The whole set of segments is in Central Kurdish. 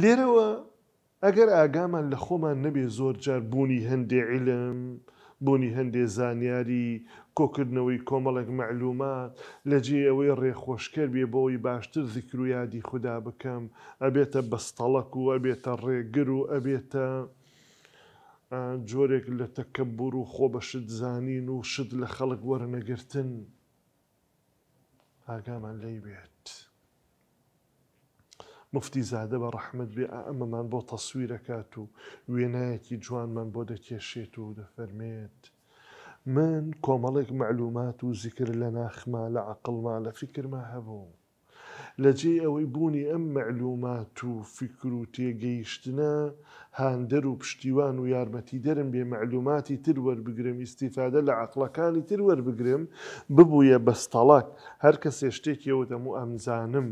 لێرەوە ئەگەر ئاگامان لە خۆمان نەبێ زۆر جار بوونی هەندێ عیلم بوونی هەندێ زانیاری کۆکردنەوەی کۆمەڵک معلومات لەجێ ئەوەی ڕێخۆشکەر بێ بۆەوەی باشتر ذیکر و یادی خوددا بکەم ئەبێتە بەستەڵک و ئەبێتە ڕێگر و ئەبێتە جۆرێک لە تەکەبور و خۆ بە شت زانین و شت لە خەڵک وەرنەگرتن ئاگامان لی بێت. مفتی زادە بە ڕەحمد بێ ئەمەمان بۆ تەسوویرەکات و وێنایەکی جوانمان بۆ دەکێشێت و دەفەرمێت. من کۆمەڵێک معلومات و زیکر لە ناخما لە عقلما لە فکرما هەبوو. لەجێ ئەوەی بوونی ئەم معلومات و فکر و تێگەیشتنە هاندەر و پشتیوان و یارمەتی دەرم بێ معلوماتی ترور بگرم ئیسیفادە لە عقلەکانی ترور بگرم ببووە بەستەڵک هەر کەسێ شتێکیەوە دەمو ئەمزانم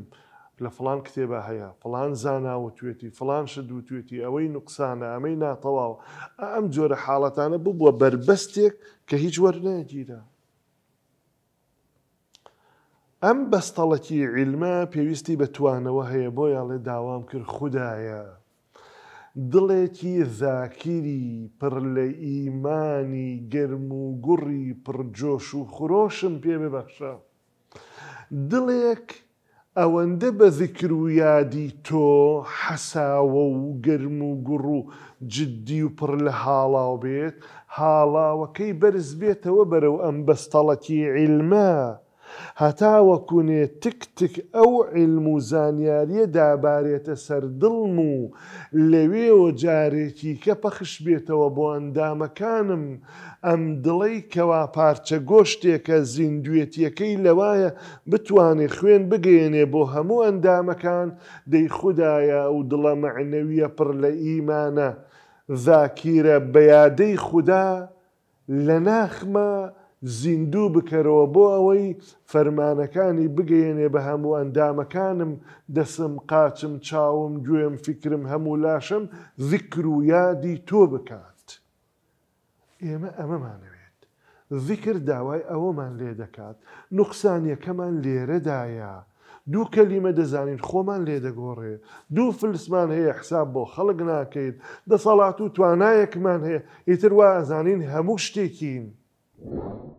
لە فلان کتێبە هەیە فلان زاناوە توێتی فلان شد و توێتی ئەوەی نوقسانە ئەمەی ناتەواوە ئەم جۆرە حاڵەتانە ببووە بربەستێک کە هیچ وەرنەگیرە ئەم بەستەڵەتی عیلمە پێویستی بەتوانەوە هەیە بۆ یاڵێ داوام کرد خوددایە دڵێکی زاکیری پڕ لە ئیمانی گرم و گوڕی پڕجۆش و خۆشم پێ ببەخشە دڵێک ئەوەندە بە ذکر و یادی تۆ حەساوە و گرم و گوڕ و جددی و پڕ لە هاڵاو بێت هاڵاوەکەی بەرز بێتەوە بەرەو ئەم بەستەڵەتی عیلمە. هەتا وەکوونێ تک تک ئەو عیلم و زانیاریە دابارێتە سەردڵم و لەوێوە جارێکی کە پەخش بێتەوە بۆ ئەندامەکانم ئەم دڵی کەوا پارچە گۆشتێکە زیندوێتیەکەی لەوایە بتوانێت خوێن بگەێنێ بۆ هەموو ئەندامەکان دەی خوددایە و دڵە معنەویە پڕ لە ئیمانە ذاکیرە بەیادەی خوددا لە ناخمە، زیندوو بکەرەوە بۆ ئەوەی فەرمانەکانی بگەیەنێ بە هەموو ئەندامەکانم دەسم قاچم چاوم گوێم فکرم هەموو لاشم ذکر و یادی تۆ بکات. ئێمە ئەمەمانەوێت. ذکر داوای ئەوەمان لێ دەکات، نوقسانیەکەمان لێرەدایە. دوو کەلیمە دەزانین خۆمان لێدەگۆڕێ دوو فلسمان هەیە حساب بۆ خەڵک ناکەیت دەسەڵات و توانایەکمان هەیە ئیتر وازانین هەموو شتێکین. Thank you.